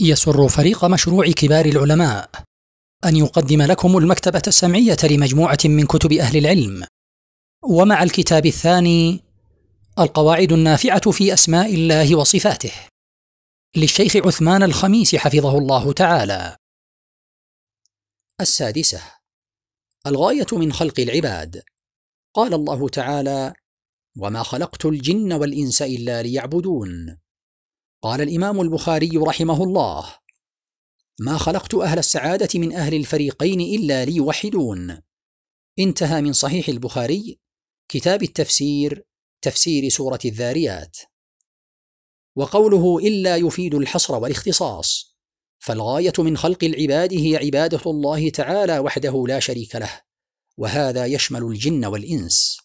يسر فريق مشروع كبار العلماء أن يقدم لكم المكتبة السمعية لمجموعة من كتب أهل العلم ومع الكتاب الثاني القواعد النافعة في أسماء الله وصفاته للشيخ عثمان الخميس حفظه الله تعالى السادسة الغاية من خلق العباد قال الله تعالى وما خلقت الجن والإنس إلا ليعبدون قال الإمام البخاري رحمه الله ما خلقت أهل السعادة من أهل الفريقين إلا ليوحدون انتهى من صحيح البخاري كتاب التفسير تفسير سورة الذاريات وقوله إلا يفيد الحصر والاختصاص فالغاية من خلق العباد هي عبادة الله تعالى وحده لا شريك له وهذا يشمل الجن والإنس